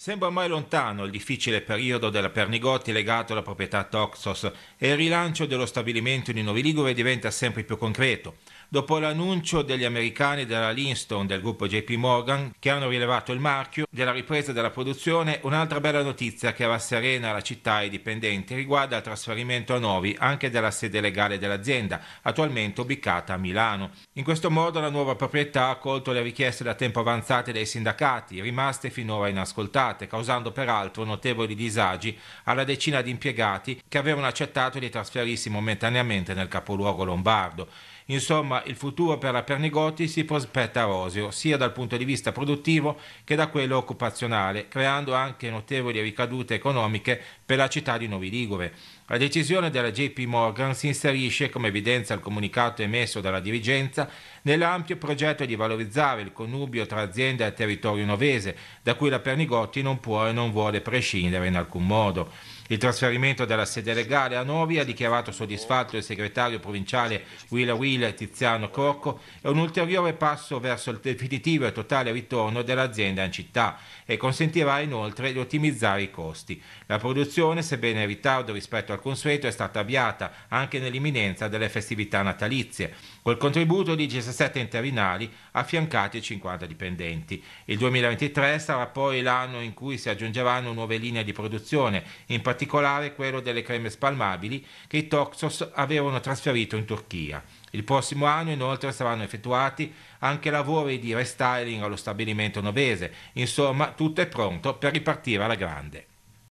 Sembra mai lontano il difficile periodo della Pernigotti legato alla proprietà Toxos e il rilancio dello stabilimento di Novi Ligure diventa sempre più concreto. Dopo l'annuncio degli americani della Linston del gruppo JP Morgan che hanno rilevato il marchio della ripresa della produzione, un'altra bella notizia che rasserena la città e i dipendenti riguarda il trasferimento a Novi anche della sede legale dell'azienda, attualmente ubicata a Milano. In questo modo la nuova proprietà ha accolto le richieste da tempo avanzate dai sindacati, rimaste finora inascoltate sfruttate, causando peraltro notevoli disagi alla decina di impiegati che avevano accettato di trasferirsi momentaneamente nel capoluogo lombardo. Insomma, il futuro per la Pernigotti si prospetta roseo, sia dal punto di vista produttivo che da quello occupazionale, creando anche notevoli ricadute economiche per la città di Novi Ligure. La decisione della JP Morgan si inserisce, come evidenza il comunicato emesso dalla dirigenza, nell'ampio progetto di valorizzare il connubio tra azienda e territorio novese, da cui la Pernigotti non può e non vuole prescindere in alcun modo. Il trasferimento della sede legale a Novi ha dichiarato soddisfatto il segretario provinciale Willa Willa Tiziano Corco è un ulteriore passo verso il definitivo e totale ritorno dell'azienda in città e consentirà inoltre di ottimizzare i costi. La produzione, sebbene in ritardo rispetto al consueto, è stata avviata anche nell'imminenza delle festività natalizie, col contributo di 17 interinali affiancati ai 50 dipendenti. Il 2023 sarà poi l'anno in cui si aggiungeranno nuove linee di produzione, in particolare particolare quello delle creme spalmabili che i Toxos avevano trasferito in Turchia. Il prossimo anno inoltre saranno effettuati anche lavori di restyling allo stabilimento novese, insomma tutto è pronto per ripartire alla grande.